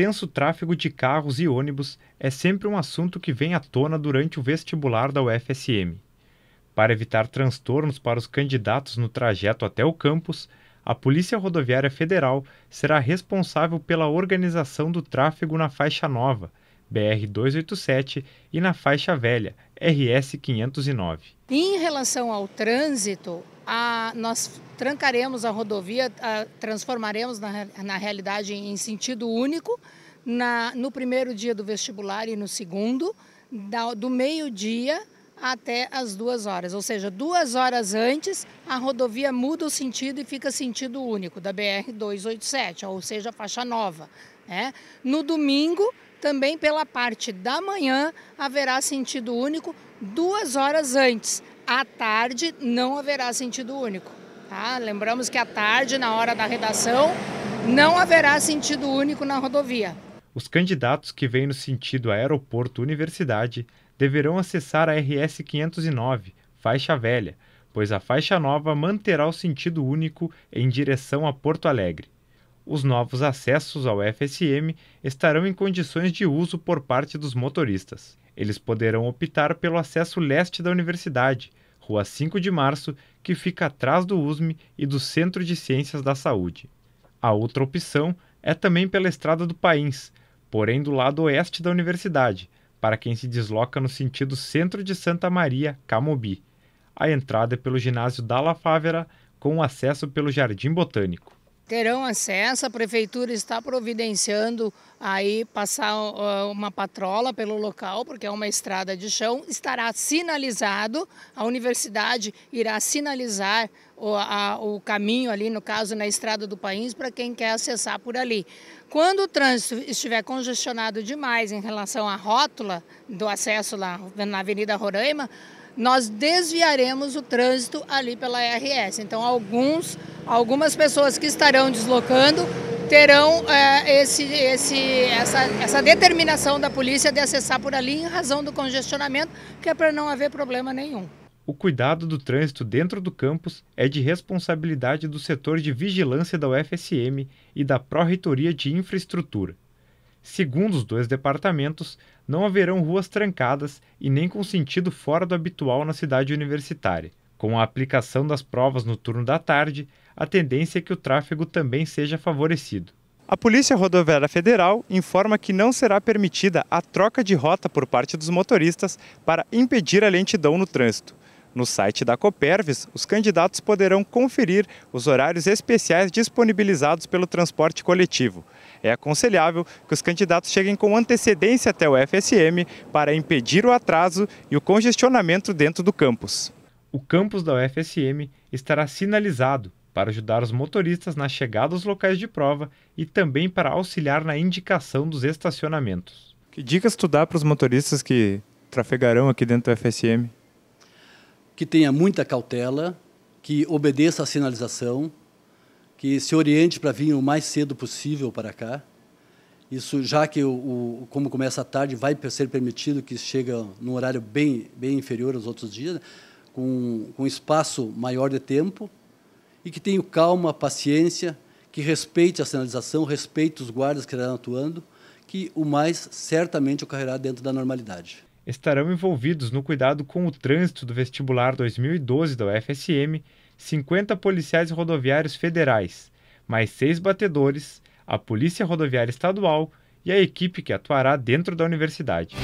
intenso tráfego de carros e ônibus é sempre um assunto que vem à tona durante o vestibular da UFSM. Para evitar transtornos para os candidatos no trajeto até o campus, a Polícia Rodoviária Federal será responsável pela organização do tráfego na faixa nova, BR 287, e na faixa velha, RS 509. Em relação ao trânsito, a, nós trancaremos a rodovia, a, transformaremos na, na realidade em sentido único na, no primeiro dia do vestibular e no segundo, da, do meio-dia até as duas horas. Ou seja, duas horas antes, a rodovia muda o sentido e fica sentido único, da BR-287, ou seja, faixa nova. Né? No domingo, também pela parte da manhã, haverá sentido único duas horas antes, à tarde não haverá sentido único. Tá? Lembramos que à tarde, na hora da redação, não haverá sentido único na rodovia. Os candidatos que vêm no sentido aeroporto universidade deverão acessar a RS 509, faixa velha, pois a faixa nova manterá o sentido único em direção a Porto Alegre. Os novos acessos ao FSM estarão em condições de uso por parte dos motoristas. Eles poderão optar pelo acesso leste da universidade, Rua 5 de Março, que fica atrás do USME e do Centro de Ciências da Saúde. A outra opção é também pela Estrada do País, porém do lado oeste da universidade, para quem se desloca no sentido centro de Santa Maria, Camobi. A entrada é pelo ginásio Dalla Fávera, com acesso pelo Jardim Botânico terão acesso. A prefeitura está providenciando aí passar uma patrola pelo local, porque é uma estrada de chão, estará sinalizado, a universidade irá sinalizar o, a, o caminho ali, no caso, na estrada do país, para quem quer acessar por ali. Quando o trânsito estiver congestionado demais em relação à rótula do acesso lá na Avenida Roraima, nós desviaremos o trânsito ali pela RS. Então, alguns Algumas pessoas que estarão deslocando terão é, esse, esse, essa, essa determinação da polícia de acessar por ali em razão do congestionamento, que é para não haver problema nenhum. O cuidado do trânsito dentro do campus é de responsabilidade do setor de vigilância da UFSM e da Pró-Reitoria de Infraestrutura. Segundo os dois departamentos, não haverão ruas trancadas e nem com sentido fora do habitual na cidade universitária. Com a aplicação das provas no turno da tarde, a tendência é que o tráfego também seja favorecido. A Polícia Rodoviária Federal informa que não será permitida a troca de rota por parte dos motoristas para impedir a lentidão no trânsito. No site da Copervis, os candidatos poderão conferir os horários especiais disponibilizados pelo transporte coletivo. É aconselhável que os candidatos cheguem com antecedência até o FSM para impedir o atraso e o congestionamento dentro do campus. O campus da UFSM estará sinalizado para ajudar os motoristas na chegada aos locais de prova e também para auxiliar na indicação dos estacionamentos. Que dicas tu dá para os motoristas que trafegarão aqui dentro do FSM? Que tenha muita cautela, que obedeça à sinalização, que se oriente para vir o mais cedo possível para cá. Isso, já que, o, o como começa a tarde, vai ser permitido que chegue num horário bem, bem inferior aos outros dias, com, com espaço maior de tempo e que tenha calma, paciência, que respeite a sinalização, respeite os guardas que estarão atuando, que o mais certamente ocorrerá dentro da normalidade. Estarão envolvidos no cuidado com o trânsito do vestibular 2012 da UFSM 50 policiais rodoviários federais, mais seis batedores, a Polícia Rodoviária Estadual e a equipe que atuará dentro da universidade.